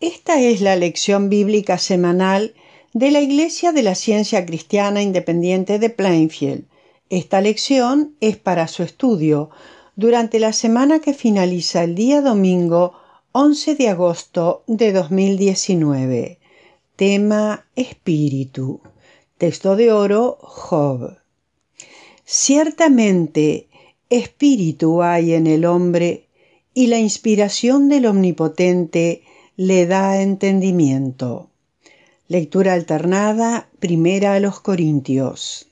Esta es la lección bíblica semanal de la Iglesia de la Ciencia Cristiana Independiente de Plainfield. Esta lección es para su estudio durante la semana que finaliza el día domingo 11 de agosto de 2019. Tema Espíritu. Texto de oro Job. Ciertamente, espíritu hay en el hombre y la inspiración del Omnipotente le da entendimiento. Lectura alternada, primera a los Corintios.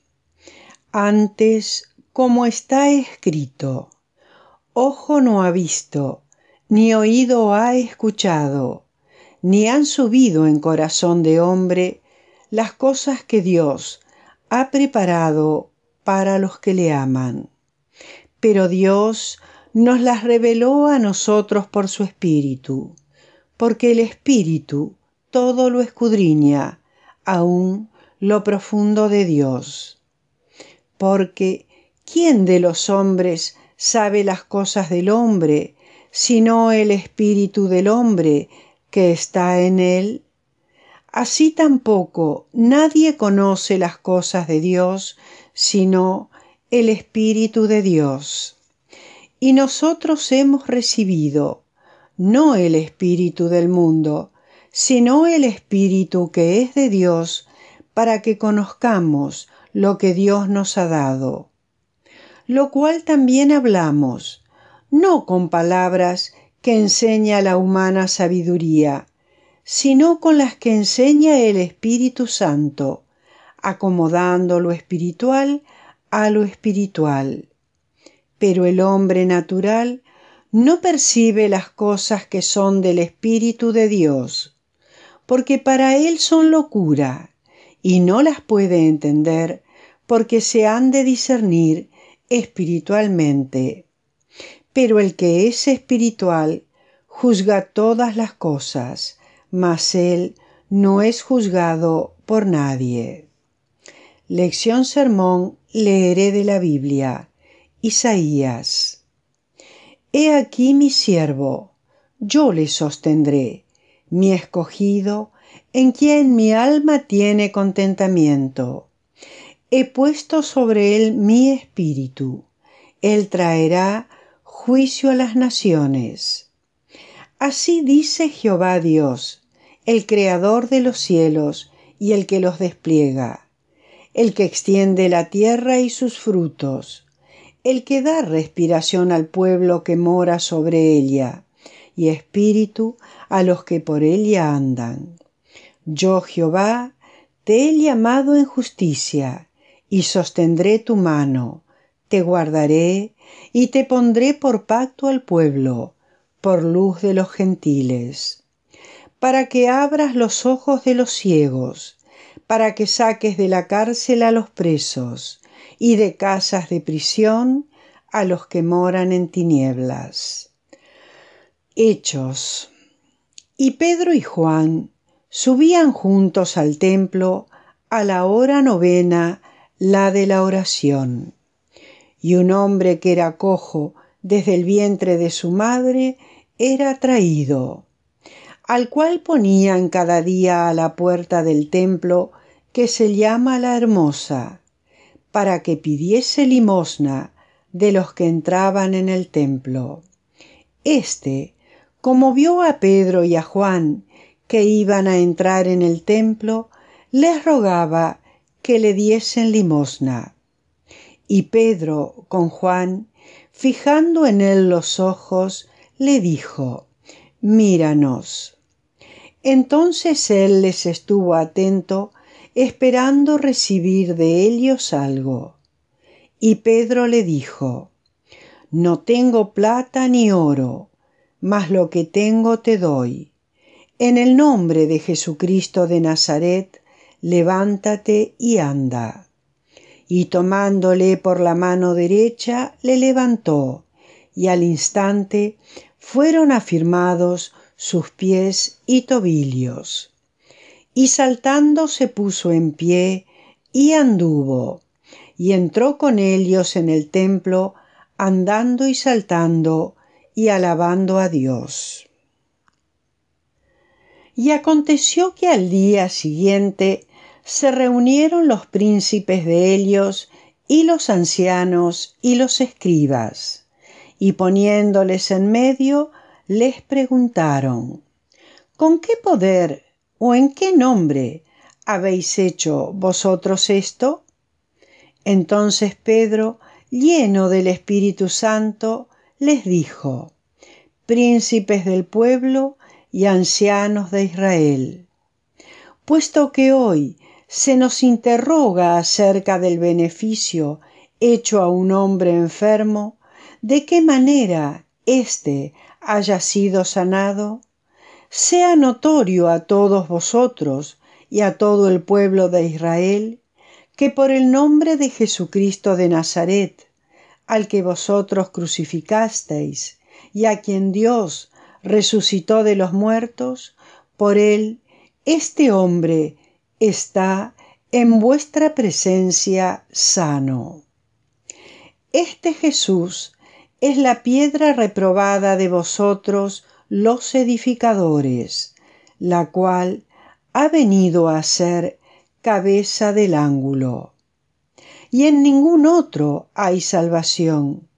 Antes, como está escrito, ojo no ha visto, ni oído ha escuchado, ni han subido en corazón de hombre las cosas que Dios ha preparado para los que le aman. Pero Dios nos las reveló a nosotros por su Espíritu porque el Espíritu todo lo escudriña, aún lo profundo de Dios. Porque, ¿quién de los hombres sabe las cosas del hombre, sino el Espíritu del hombre que está en él? Así tampoco nadie conoce las cosas de Dios, sino el Espíritu de Dios. Y nosotros hemos recibido no el espíritu del mundo, sino el espíritu que es de Dios, para que conozcamos lo que Dios nos ha dado. Lo cual también hablamos, no con palabras que enseña la humana sabiduría, sino con las que enseña el Espíritu Santo, acomodando lo espiritual a lo espiritual. Pero el hombre natural no percibe las cosas que son del Espíritu de Dios, porque para él son locura, y no las puede entender porque se han de discernir espiritualmente. Pero el que es espiritual juzga todas las cosas, mas él no es juzgado por nadie. Lección Sermón leeré de la Biblia. Isaías He aquí mi siervo, yo le sostendré, mi escogido, en quien mi alma tiene contentamiento. He puesto sobre él mi espíritu, él traerá juicio a las naciones. Así dice Jehová Dios, el creador de los cielos y el que los despliega, el que extiende la tierra y sus frutos el que da respiración al pueblo que mora sobre ella, y espíritu a los que por ella andan. Yo, Jehová, te he llamado en justicia, y sostendré tu mano, te guardaré, y te pondré por pacto al pueblo, por luz de los gentiles, para que abras los ojos de los ciegos, para que saques de la cárcel a los presos, y de casas de prisión a los que moran en tinieblas. Hechos. Y Pedro y Juan subían juntos al templo a la hora novena, la de la oración. Y un hombre que era cojo desde el vientre de su madre era traído, al cual ponían cada día a la puerta del templo que se llama la hermosa para que pidiese limosna de los que entraban en el templo. Este, como vio a Pedro y a Juan que iban a entrar en el templo, les rogaba que le diesen limosna. Y Pedro con Juan, fijando en él los ojos, le dijo, Míranos. Entonces él les estuvo atento esperando recibir de ellos algo. Y Pedro le dijo, No tengo plata ni oro, mas lo que tengo te doy. En el nombre de Jesucristo de Nazaret, levántate y anda. Y tomándole por la mano derecha, le levantó, y al instante fueron afirmados sus pies y tobillos y saltando se puso en pie y anduvo, y entró con ellos en el templo, andando y saltando y alabando a Dios. Y aconteció que al día siguiente se reunieron los príncipes de ellos y los ancianos y los escribas, y poniéndoles en medio, les preguntaron, ¿Con qué poder ¿O en qué nombre habéis hecho vosotros esto? Entonces Pedro, lleno del Espíritu Santo, les dijo, Príncipes del pueblo y ancianos de Israel, puesto que hoy se nos interroga acerca del beneficio hecho a un hombre enfermo, de qué manera éste haya sido sanado, sea notorio a todos vosotros y a todo el pueblo de Israel que por el nombre de Jesucristo de Nazaret, al que vosotros crucificasteis y a quien Dios resucitó de los muertos, por él este hombre está en vuestra presencia sano. Este Jesús es la piedra reprobada de vosotros, los edificadores, la cual ha venido a ser cabeza del ángulo. Y en ningún otro hay salvación,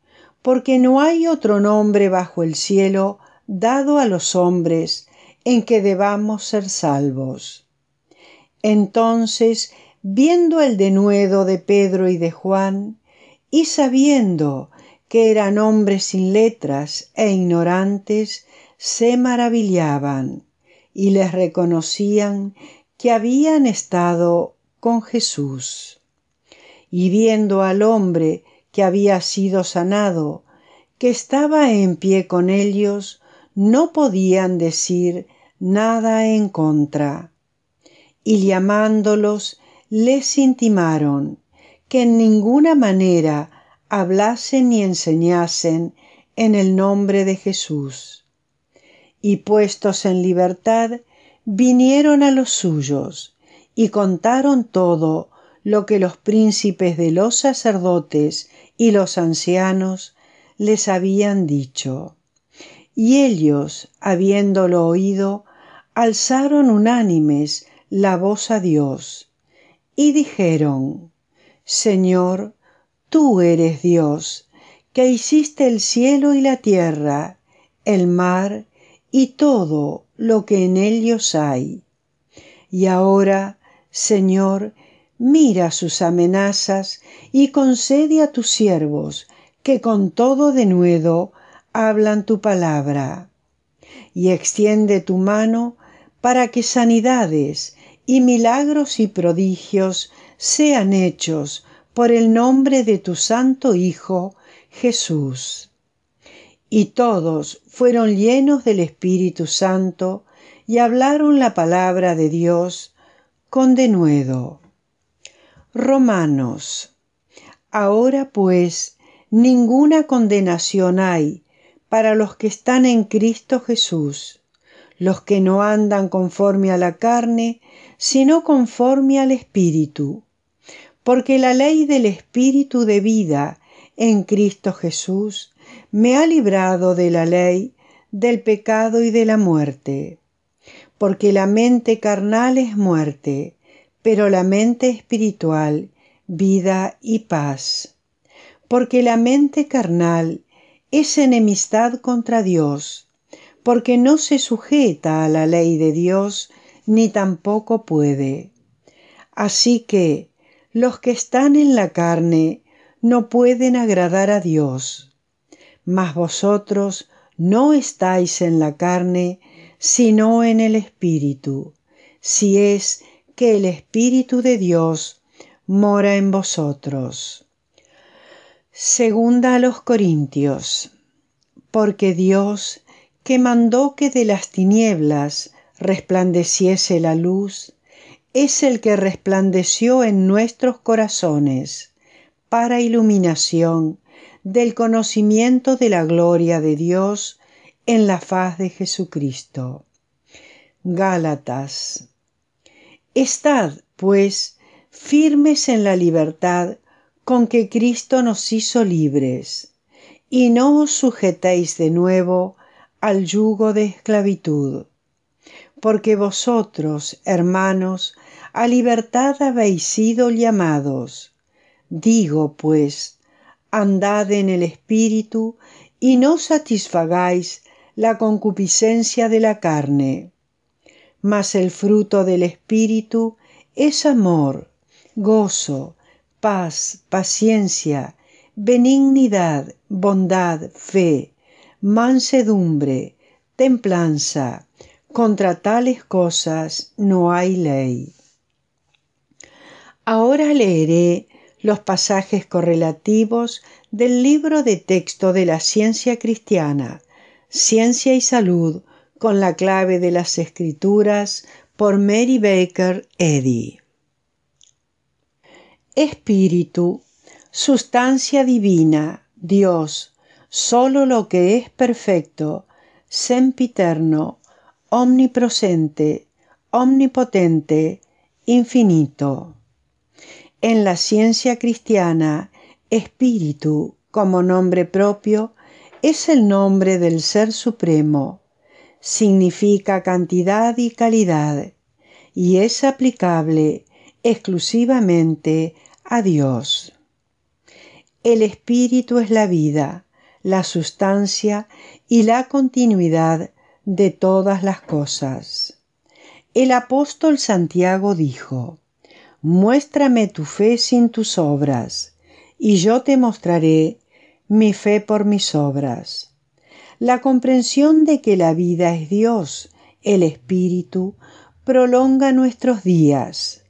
porque no hay otro nombre bajo el cielo dado a los hombres en que debamos ser salvos. Entonces, viendo el denuedo de Pedro y de Juan, y sabiendo que eran hombres sin letras e ignorantes, se maravillaban y les reconocían que habían estado con Jesús. Y viendo al hombre que había sido sanado, que estaba en pie con ellos, no podían decir nada en contra. Y llamándolos, les intimaron que en ninguna manera hablasen ni enseñasen en el nombre de Jesús y puestos en libertad, vinieron a los suyos y contaron todo lo que los príncipes de los sacerdotes y los ancianos les habían dicho. Y ellos, habiéndolo oído, alzaron unánimes la voz a Dios y dijeron, Señor, tú eres Dios, que hiciste el cielo y la tierra, el mar y todo lo que en ellos hay. Y ahora, Señor, mira sus amenazas y concede a tus siervos que con todo denuedo hablan tu palabra. Y extiende tu mano para que sanidades y milagros y prodigios sean hechos por el nombre de tu Santo Hijo Jesús. Y todos fueron llenos del Espíritu Santo y hablaron la palabra de Dios con denuedo. Romanos. Ahora pues, ninguna condenación hay para los que están en Cristo Jesús, los que no andan conforme a la carne, sino conforme al Espíritu. Porque la ley del Espíritu de vida en Cristo Jesús me ha librado de la ley, del pecado y de la muerte. Porque la mente carnal es muerte, pero la mente espiritual, vida y paz. Porque la mente carnal es enemistad contra Dios, porque no se sujeta a la ley de Dios, ni tampoco puede. Así que los que están en la carne no pueden agradar a Dios mas vosotros no estáis en la carne, sino en el Espíritu, si es que el Espíritu de Dios mora en vosotros. Segunda a los Corintios. Porque Dios, que mandó que de las tinieblas resplandeciese la luz, es el que resplandeció en nuestros corazones para iluminación del conocimiento de la gloria de Dios en la faz de Jesucristo. Gálatas. Estad, pues, firmes en la libertad con que Cristo nos hizo libres, y no os sujetéis de nuevo al yugo de esclavitud. Porque vosotros, hermanos, a libertad habéis sido llamados. Digo, pues, andad en el Espíritu y no satisfagáis la concupiscencia de la carne. Mas el fruto del Espíritu es amor, gozo, paz, paciencia, benignidad, bondad, fe, mansedumbre, templanza. Contra tales cosas no hay ley. Ahora leeré los pasajes correlativos del libro de texto de la ciencia cristiana, Ciencia y Salud, con la clave de las escrituras por Mary Baker Eddy. Espíritu, sustancia divina, Dios, solo lo que es perfecto, sempiterno, omnipresente, omnipotente, infinito en la ciencia cristiana, espíritu como nombre propio es el nombre del Ser Supremo. Significa cantidad y calidad y es aplicable exclusivamente a Dios. El espíritu es la vida, la sustancia y la continuidad de todas las cosas. El apóstol Santiago dijo, muéstrame tu fe sin tus obras, y yo te mostraré mi fe por mis obras. La comprensión de que la vida es Dios, el Espíritu, prolonga nuestros días,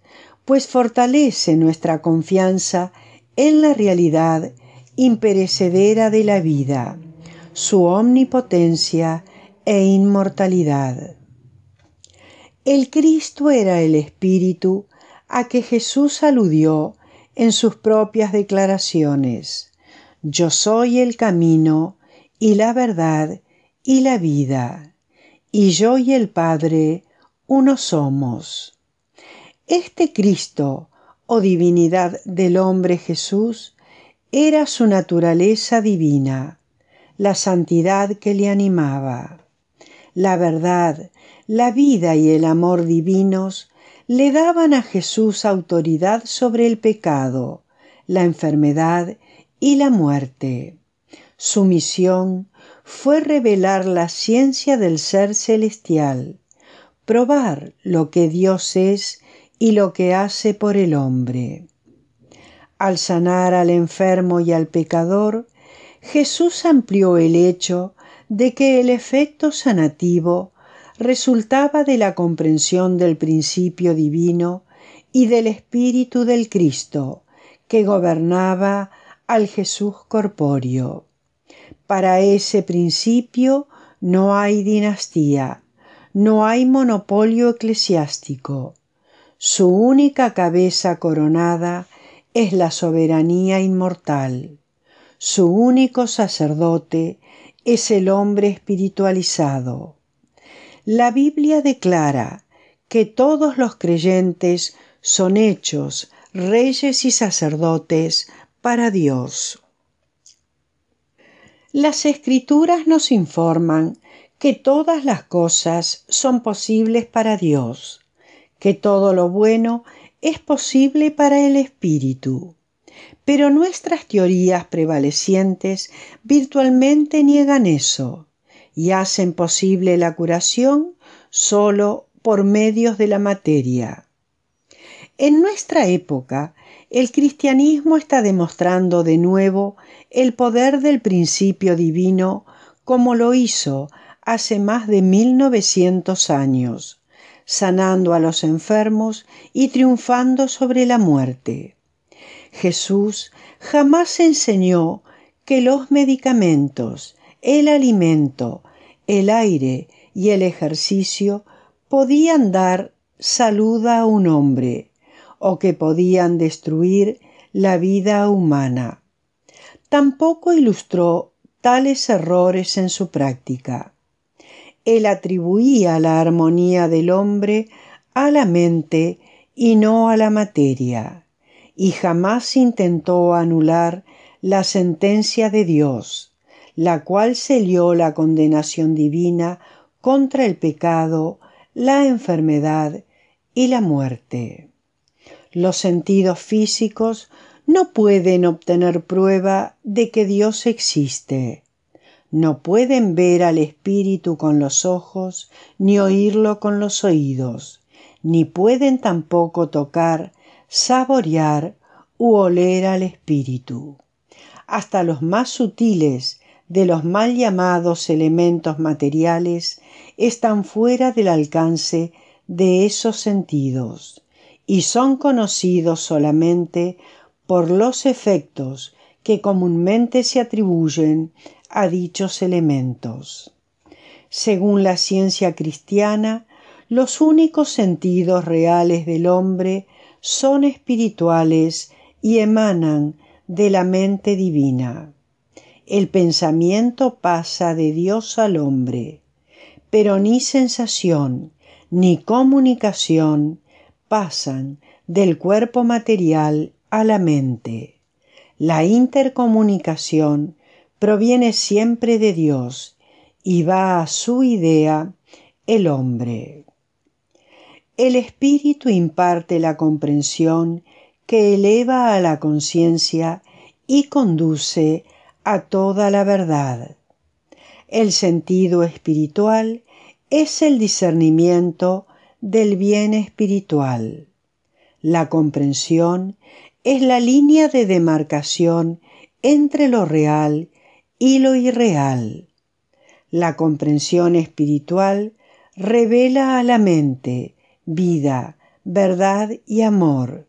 pues fortalece nuestra confianza en la realidad imperecedera de la vida, su omnipotencia e inmortalidad. El Cristo era el Espíritu a que Jesús aludió en sus propias declaraciones. Yo soy el camino y la verdad y la vida, y yo y el Padre uno somos. Este Cristo, o oh divinidad del hombre Jesús, era su naturaleza divina, la santidad que le animaba. La verdad, la vida y el amor divinos le daban a Jesús autoridad sobre el pecado, la enfermedad y la muerte. Su misión fue revelar la ciencia del ser celestial, probar lo que Dios es y lo que hace por el hombre. Al sanar al enfermo y al pecador, Jesús amplió el hecho de que el efecto sanativo resultaba de la comprensión del principio divino y del espíritu del Cristo que gobernaba al Jesús corpóreo. Para ese principio no hay dinastía, no hay monopolio eclesiástico. Su única cabeza coronada es la soberanía inmortal. Su único sacerdote es el hombre espiritualizado la Biblia declara que todos los creyentes son hechos reyes y sacerdotes para Dios. Las escrituras nos informan que todas las cosas son posibles para Dios, que todo lo bueno es posible para el Espíritu. Pero nuestras teorías prevalecientes virtualmente niegan eso y hacen posible la curación solo por medios de la materia. En nuestra época, el cristianismo está demostrando de nuevo el poder del principio divino como lo hizo hace más de 1900 años, sanando a los enfermos y triunfando sobre la muerte. Jesús jamás enseñó que los medicamentos el alimento, el aire y el ejercicio podían dar salud a un hombre o que podían destruir la vida humana. Tampoco ilustró tales errores en su práctica. Él atribuía la armonía del hombre a la mente y no a la materia, y jamás intentó anular la sentencia de Dios la cual lió la condenación divina contra el pecado, la enfermedad y la muerte. Los sentidos físicos no pueden obtener prueba de que Dios existe. No pueden ver al Espíritu con los ojos, ni oírlo con los oídos, ni pueden tampoco tocar, saborear u oler al Espíritu. Hasta los más sutiles de los mal llamados elementos materiales están fuera del alcance de esos sentidos y son conocidos solamente por los efectos que comúnmente se atribuyen a dichos elementos. Según la ciencia cristiana, los únicos sentidos reales del hombre son espirituales y emanan de la mente divina. El pensamiento pasa de Dios al hombre, pero ni sensación ni comunicación pasan del cuerpo material a la mente. La intercomunicación proviene siempre de Dios y va a su idea el hombre. El espíritu imparte la comprensión que eleva a la conciencia y conduce a toda la verdad. El sentido espiritual es el discernimiento del bien espiritual. La comprensión es la línea de demarcación entre lo real y lo irreal. La comprensión espiritual revela a la mente vida, verdad y amor,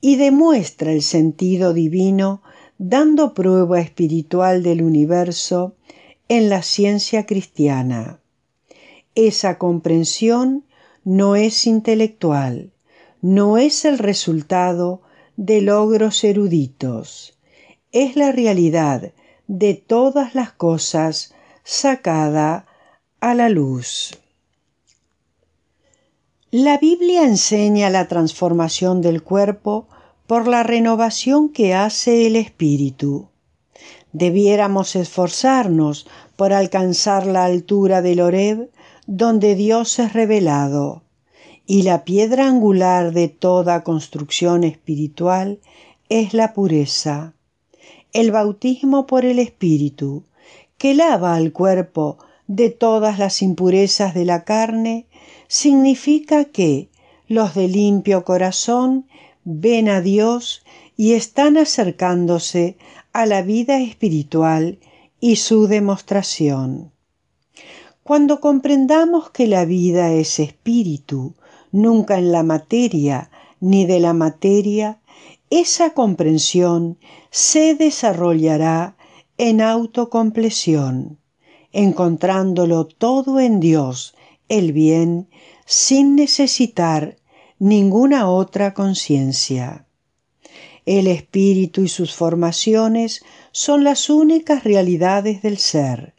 y demuestra el sentido divino dando prueba espiritual del universo en la ciencia cristiana. Esa comprensión no es intelectual, no es el resultado de logros eruditos, es la realidad de todas las cosas sacada a la luz. La Biblia enseña la transformación del cuerpo por la renovación que hace el espíritu. Debiéramos esforzarnos por alcanzar la altura del Oreb, donde Dios es revelado, y la piedra angular de toda construcción espiritual es la pureza, el bautismo por el Espíritu, que lava al cuerpo de todas las impurezas de la carne, significa que los de limpio corazón ven a Dios y están acercándose a la vida espiritual y su demostración. Cuando comprendamos que la vida es espíritu, nunca en la materia, ni de la materia, esa comprensión se desarrollará en autocompleción, encontrándolo todo en Dios, el bien, sin necesitar ninguna otra conciencia. El espíritu y sus formaciones son las únicas realidades del ser.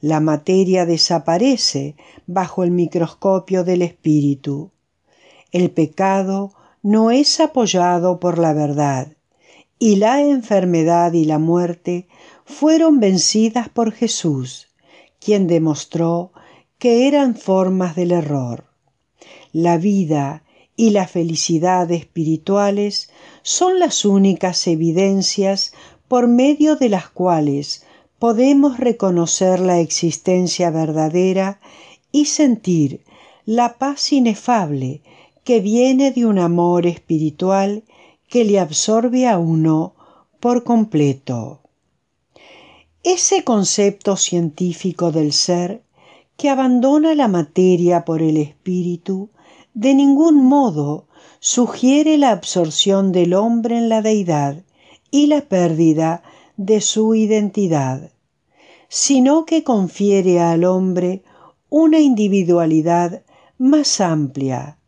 La materia desaparece bajo el microscopio del espíritu. El pecado no es apoyado por la verdad, y la enfermedad y la muerte fueron vencidas por Jesús, quien demostró que eran formas del error. La vida y la felicidad espirituales son las únicas evidencias por medio de las cuales podemos reconocer la existencia verdadera y sentir la paz inefable que viene de un amor espiritual que le absorbe a uno por completo. Ese concepto científico del ser que abandona la materia por el espíritu de ningún modo sugiere la absorción del hombre en la deidad y la pérdida de su identidad, sino que confiere al hombre una individualidad más amplia,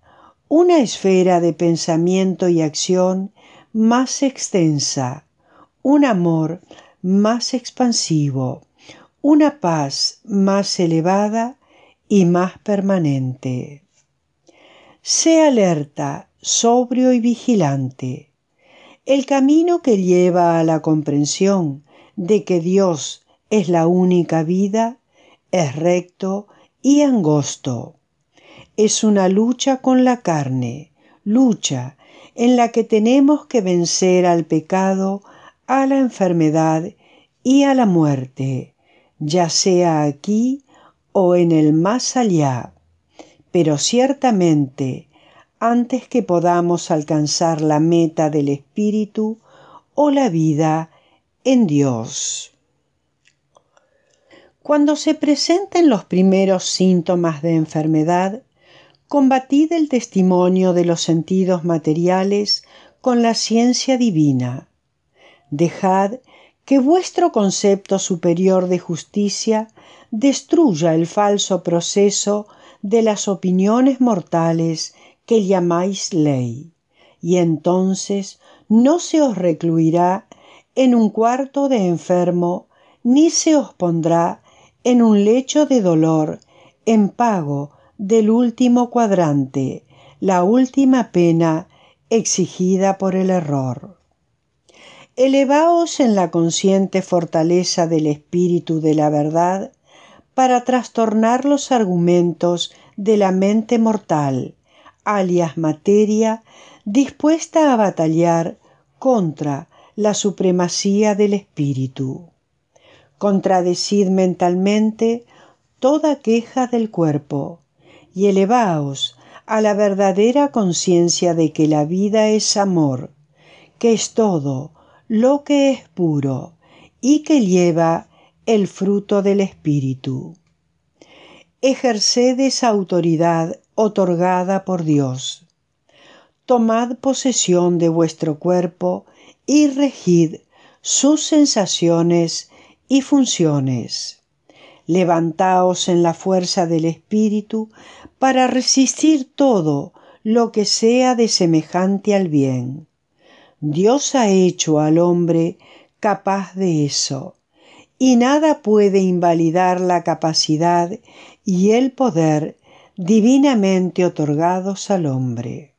una esfera de pensamiento y acción más extensa, un amor más expansivo, una paz más elevada y más permanente. Sé alerta, sobrio y vigilante. El camino que lleva a la comprensión de que Dios es la única vida es recto y angosto. Es una lucha con la carne, lucha en la que tenemos que vencer al pecado, a la enfermedad y a la muerte, ya sea aquí o en el más allá. Pero ciertamente, antes que podamos alcanzar la meta del espíritu o la vida en Dios. Cuando se presenten los primeros síntomas de enfermedad, combatid el testimonio de los sentidos materiales con la ciencia divina. Dejad que vuestro concepto superior de justicia destruya el falso proceso de las opiniones mortales que llamáis ley, y entonces no se os recluirá en un cuarto de enfermo, ni se os pondrá en un lecho de dolor, en pago del último cuadrante, la última pena exigida por el error. Elevaos en la consciente fortaleza del espíritu de la verdad para trastornar los argumentos de la mente mortal, alias materia, dispuesta a batallar contra la supremacía del espíritu. Contradecid mentalmente toda queja del cuerpo y elevaos a la verdadera conciencia de que la vida es amor, que es todo lo que es puro y que lleva el fruto del Espíritu. Ejerced esa autoridad otorgada por Dios. Tomad posesión de vuestro cuerpo y regid sus sensaciones y funciones. Levantaos en la fuerza del Espíritu para resistir todo lo que sea de semejante al bien. Dios ha hecho al hombre capaz de eso y nada puede invalidar la capacidad y el poder divinamente otorgados al hombre.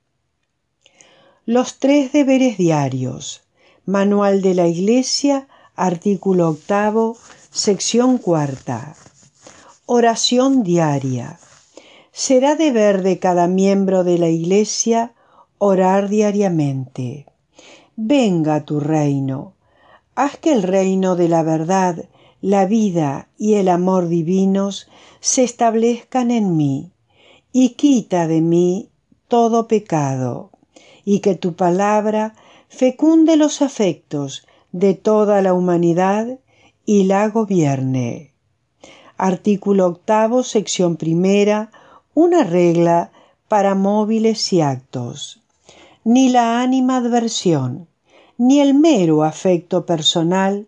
Los tres deberes diarios. Manual de la Iglesia, artículo octavo, sección cuarta. Oración diaria. Será deber de cada miembro de la Iglesia orar diariamente. Venga tu reino. Haz que el reino de la verdad la vida y el amor divinos se establezcan en mí, y quita de mí todo pecado, y que tu palabra fecunde los afectos de toda la humanidad y la gobierne. Artículo octavo, sección primera, una regla para móviles y actos. Ni la ánima adversión, ni el mero afecto personal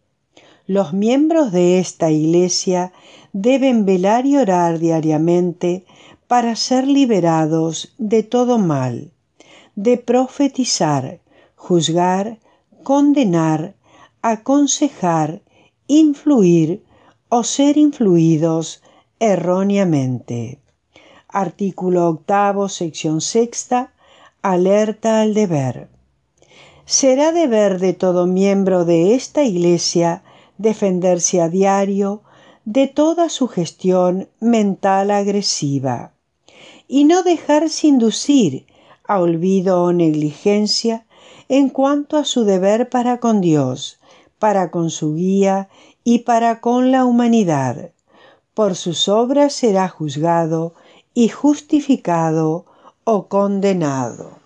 Los miembros de esta Iglesia deben velar y orar diariamente para ser liberados de todo mal, de profetizar, juzgar, condenar, aconsejar, influir o ser influidos erróneamente. Artículo octavo, sección sexta, alerta al deber. Será deber de todo miembro de esta Iglesia defenderse a diario de toda sugestión mental agresiva y no dejarse inducir a olvido o negligencia en cuanto a su deber para con Dios, para con su guía y para con la humanidad. Por sus obras será juzgado y justificado o condenado.